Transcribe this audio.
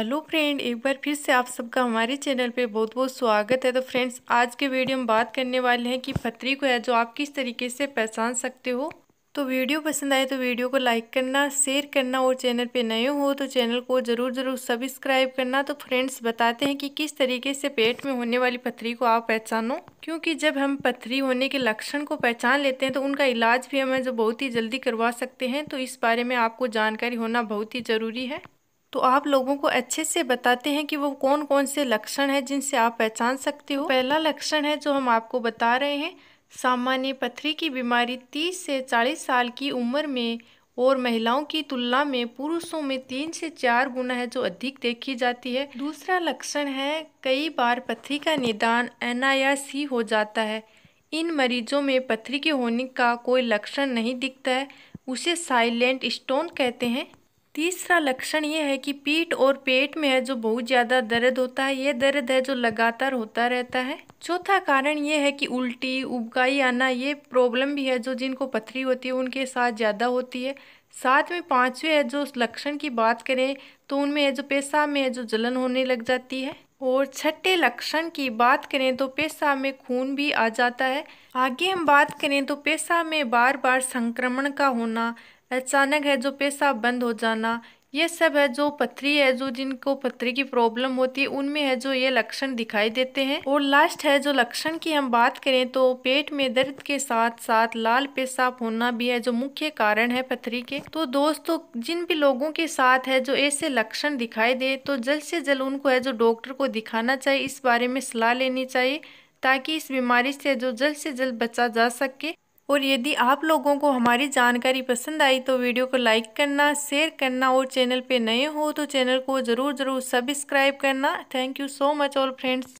hello friend एक बार फिर से आप सबका हमारे चैनल पे बहुत बहुत स्वागत है तो फ्रेंड्स आज के वीडियो में बात करने वाले हैं कि पथरी को है जो आप किस तरीके से पहचान सकते हो तो वीडियो पसंद आए तो वीडियो को लाइक करना शेयर करना और चैनल पे नए हो तो चैनल को ज़रूर ज़रूर सब्सक्राइब करना तो फ्रेंड्स बताते हैं कि किस तरीके से पेट में होने वाली पथरी को आप पहचानो क्योंकि जब हम पथरी होने के लक्षण को पहचान लेते हैं तो उनका इलाज भी हमें जो बहुत ही जल्दी करवा सकते हैं तो इस बारे में आपको जानकारी होना बहुत ही ज़रूरी है तो आप लोगों को अच्छे से बताते हैं कि वो कौन कौन से लक्षण हैं जिनसे आप पहचान सकते हो पहला लक्षण है जो हम आपको बता रहे हैं सामान्य पथरी की बीमारी तीस से चालीस साल की उम्र में और महिलाओं की तुलना में पुरुषों में तीन से चार गुना है जो अधिक देखी जाती है दूसरा लक्षण है कई बार पथरी का निदान एन हो जाता है इन मरीजों में पथरी के होने का कोई लक्षण नहीं दिखता है उसे साइलेंट स्टोन कहते हैं तीसरा लक्षण ये है कि पीठ और पेट में है जो बहुत ज़्यादा दर्द होता है ये दर्द है जो लगातार होता रहता है चौथा कारण ये है कि उल्टी उबकाई आना ये प्रॉब्लम भी है जो जिनको पथरी होती है उनके साथ ज़्यादा होती है साथ में पाँचवें है जो लक्षण की बात करें तो उनमें है जो पेशा में है जो जलन होने लग जाती है और छठे लक्षण की बात करें तो पेशा में खून भी आ जाता है आगे हम बात करें तो पेशा में बार बार संक्रमण का होना अचानक है जो पेशा बंद हो जाना ये सब है जो पथरी है जो जिनको पथरी की प्रॉब्लम होती है उनमें है जो ये लक्षण दिखाई देते हैं और लास्ट है जो लक्षण की हम बात करें तो पेट में दर्द के साथ साथ लाल पेशाब होना भी है जो मुख्य कारण है पथरी के तो दोस्तों जिन भी लोगों के साथ है जो ऐसे लक्षण दिखाई दे तो जल्द से जल्द उनको है जो डॉक्टर को दिखाना चाहिए इस बारे में सलाह लेनी चाहिए ताकि इस बीमारी से जो जल्द से जल्द बचा जा सके और यदि आप लोगों को हमारी जानकारी पसंद आई तो वीडियो को लाइक करना शेयर करना और चैनल पे नए हो तो चैनल को ज़रूर ज़रूर सब्सक्राइब करना thank you so much all friends